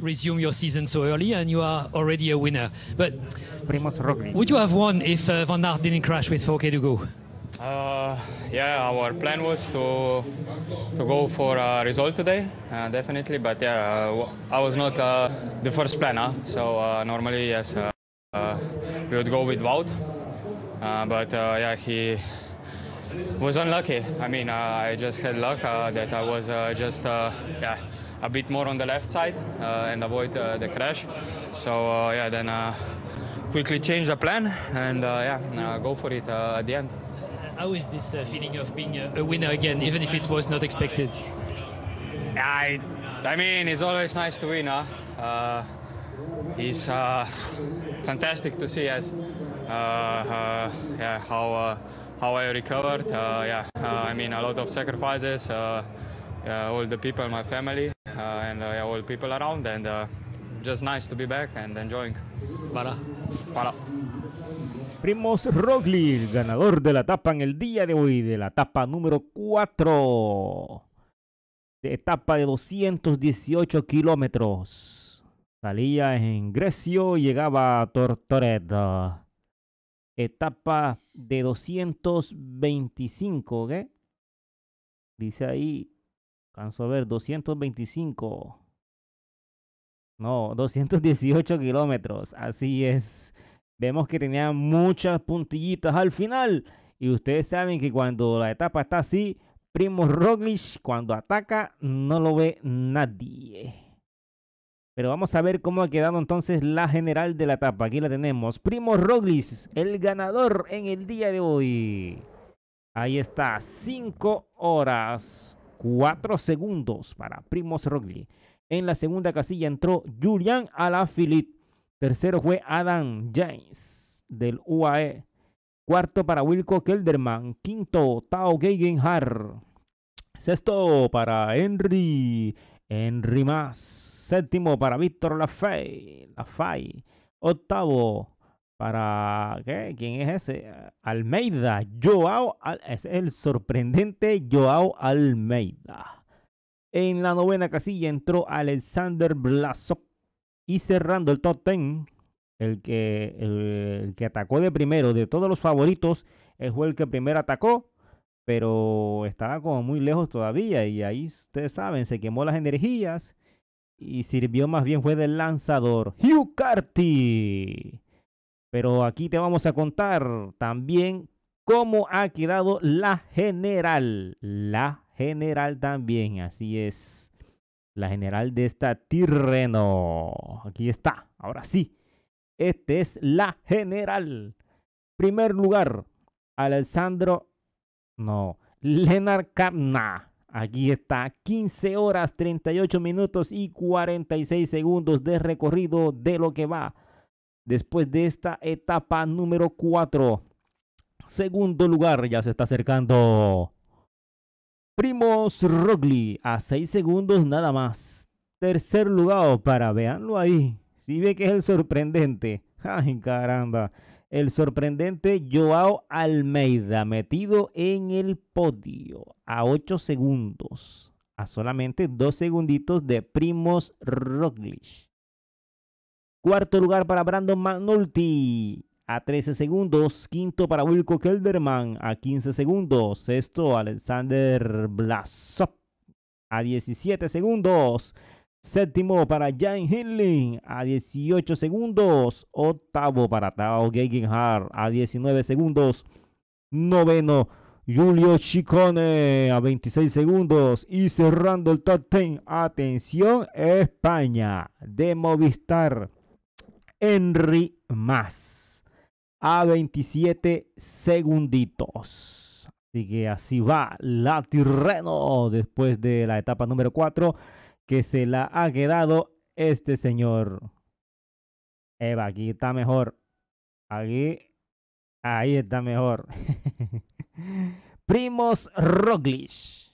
resume your season so early and you are already a winner. But would you have won if uh, Van Aert didn't crash with 4K to go? Uh, yeah, our plan was to to go for a result today, uh, definitely. But yeah, uh, I was not uh, the first planner, so uh, normally yes, we would go with Wout. but yeah, he was unlucky. I mean, I just had luck that I was just yeah a bit more on the left side uh, and avoid uh, the crash. So uh, yeah, then quickly change the plan and yeah, go for it at the end. How is this feeling of being a winner again, even if it was not expected? I, I mean, it's always nice to win. Huh? it's uh, fantastic to see as uh, uh, yeah, how how I recovered. yeah, I mean a lot of sacrifices. all the people, my family, Uh, and uh, all people around, and uh, just nice to be back and enjoying. Para. Para. Primos Roglic, ganador de la etapa en el día de hoy, de la etapa número 4, de etapa de 218 kilómetros. Salía en Grecio y llegaba a Tortoreda. Etapa de 225, Dice ahí Vamos a ver, 225. No, 218 kilómetros. Así es. Vemos que tenía muchas puntillitas al final. Y ustedes saben que cuando la etapa está así, Primo Roglic cuando ataca no lo ve nadie. Pero vamos a ver cómo ha quedado entonces la general de la etapa. Aquí la tenemos. Primo Roglic, el ganador en el día de hoy. Ahí está, 5 horas Cuatro segundos para Primoz Roglic. En la segunda casilla entró Julian Alaphilippe. Tercero fue Adam James del UAE. Cuarto para Wilco Kelderman. Quinto, Tao Geigenhard. Sexto para Henry. Henry más. Séptimo para Víctor Lafay. Lafay. Octavo, para ¿qué? quién es ese ah, Almeida Joao es el sorprendente Joao Almeida en la novena casilla entró Alexander Blasov y cerrando el top ten, el que, eh, el, que atacó de primero de todos los favoritos eh, fue el que primero atacó pero estaba como muy lejos todavía y ahí ustedes saben se quemó las energías y sirvió más bien fue del lanzador Hugh Carty pero aquí te vamos a contar también cómo ha quedado la general. La general también, así es. La general de esta Tirreno. Aquí está, ahora sí. Este es la general. Primer lugar, Alessandro. No, Lenar Kapna, Aquí está, 15 horas 38 minutos y 46 segundos de recorrido de lo que va después de esta etapa número 4. Segundo lugar, ya se está acercando. Primos Rogli a 6 segundos nada más. Tercer lugar oh, para, veanlo ahí. Si ve que es el sorprendente. Ay, caramba. El sorprendente Joao Almeida metido en el podio a 8 segundos. A solamente 2 segunditos de Primos Roglic. Cuarto lugar para Brandon McNulty a 13 segundos. Quinto para Wilco Kelderman a 15 segundos. Sexto, Alexander Blasop a 17 segundos. Séptimo para Jan Hilling a 18 segundos. Octavo para Tao Geigenhardt a 19 segundos. Noveno, Julio Chicone a 26 segundos. Y cerrando el top 10, atención, España de Movistar. Henry más. A 27 segunditos. Así que así va la Tirreno después de la etapa número 4 que se la ha quedado este señor. Eva, aquí está mejor. Aquí, ahí está mejor. Primos Roglic.